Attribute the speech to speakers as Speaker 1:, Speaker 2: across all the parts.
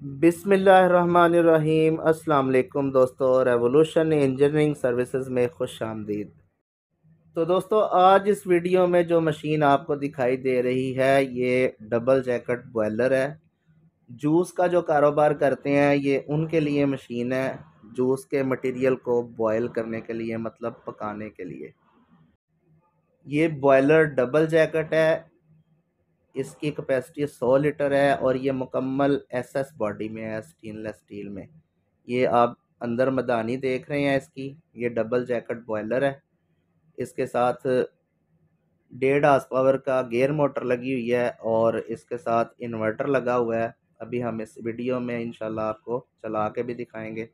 Speaker 1: बिसमीम् अल्लाम दोस्तों revolution engineering services में खुश आमदीद तो दोस्तों आज इस वीडियो में जो मशीन आपको दिखाई दे रही है ये डबल जैकेट बॉयलर है जूस का जो कारोबार करते हैं ये उनके लिए मशीन है जूस के मटेरियल को बॉयल करने के लिए मतलब पकाने के लिए ये बॉयलर डबल जैकेट है इसकी कैपेसिटी 100 लीटर है और ये मुकम्मल एसएस बॉडी में है स्टेनलेस स्टील में ये आप अंदर मदानी देख रहे हैं इसकी ये डबल जैकेट बॉयलर है इसके साथ डेढ़ आस पावर का गेयर मोटर लगी हुई है और इसके साथ इन्वर्टर लगा हुआ है अभी हम इस वीडियो में इनशाला आपको चला के भी दिखाएंगे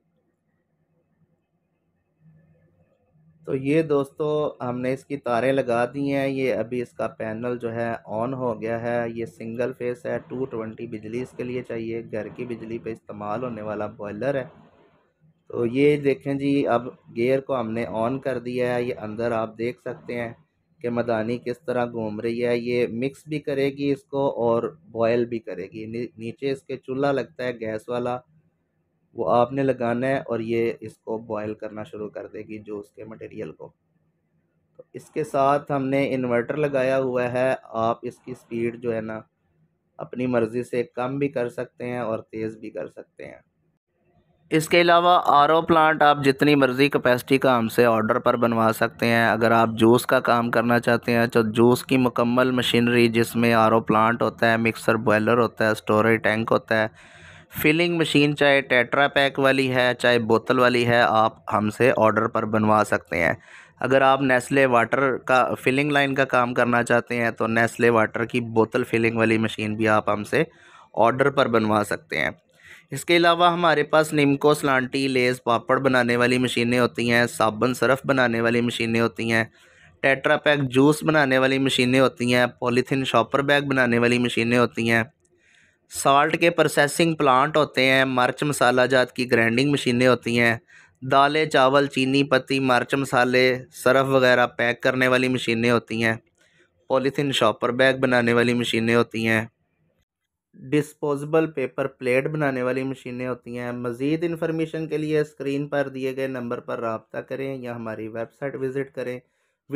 Speaker 1: तो ये दोस्तों हमने इसकी तारें लगा दी हैं ये अभी इसका पैनल जो है ऑन हो गया है ये सिंगल फेस है टू ट्वेंटी बिजली इसके लिए चाहिए घर की बिजली पे इस्तेमाल होने वाला बॉयलर है तो ये देखें जी अब गेयर को हमने ऑन कर दिया है ये अंदर आप देख सकते हैं कि मदानी किस तरह घूम रही है ये मिक्स भी करेगी इसको और बॉयल भी करेगी नीचे इसके चूल्हा लगता है गैस वाला वो आपने लगाना है और ये इसको बॉयल करना शुरू कर देगी जो उसके मटेरियल को तो इसके साथ हमने इन्वर्टर लगाया हुआ है आप इसकी स्पीड जो है ना अपनी मर्ज़ी से कम भी कर सकते हैं और तेज़ भी कर सकते हैं इसके अलावा आर ओ प्लांट आप जितनी मर्ज़ी कैपेसिटी का हमसे ऑर्डर पर बनवा सकते हैं अगर आप जूस का काम करना चाहते हैं तो जूस की मुकम्मल मशीनरी जिसमें आर ओ प्लांट होता है मिक्सर बॉयलर होता है स्टोरेज टैंक होता है फिलिंग मशीन चाहे टेट्रा पैक वाली है चाहे बोतल वाली है आप हमसे ऑर्डर पर बनवा सकते हैं अगर आप नेस्ले वाटर का फिलिंग लाइन का काम करना चाहते हैं तो नेस्ले वाटर की बोतल फिलिंग वाली मशीन भी आप हमसे ऑर्डर पर बनवा सकते हैं इसके अलावा हमारे पास निमको सलांटी लेस पापड़ बनाने वाली मशीनें होती हैं साबुन सरफ बनाने वाली मशीनें होती हैं टेट्रा पैक जूस बनाने वाली मशीनें होती हैं पॉलीथीन शॉपर बैग बनाने वाली मशीनें होती हैं साल्ट के प्रोसेसिंग प्लांट होते हैं मर्च मसाला जात की ग्राइंडिंग मशीनें होती हैं दालें चावल चीनी पत्ती मर्च मसाले सरफ वगैरह पैक करने वाली मशीनें होती हैं पॉलीथीन शॉपर बैग बनाने वाली मशीनें होती हैं डिस्पोजेबल पेपर प्लेट बनाने वाली मशीनें होती हैं मज़ीद इन्फॉर्मेशन के लिए स्क्रीन पर दिए गए नंबर पर रबता करें या हमारी वेबसाइट विज़िट करें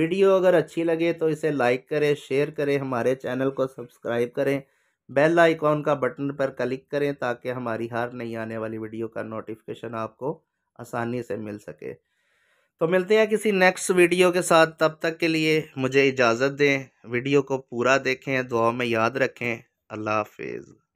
Speaker 1: वीडियो अगर अच्छी लगे तो इसे लाइक करें शेयर करें हमारे चैनल को सब्सक्राइब करें बेल आइकॉन का बटन पर क्लिक करें ताकि हमारी हर नई आने वाली वीडियो का नोटिफिकेशन आपको आसानी से मिल सके तो मिलते हैं किसी नेक्स्ट वीडियो के साथ तब तक के लिए मुझे इजाज़त दें वीडियो को पूरा देखें दुआ में याद रखें अल्लाह हाफिज़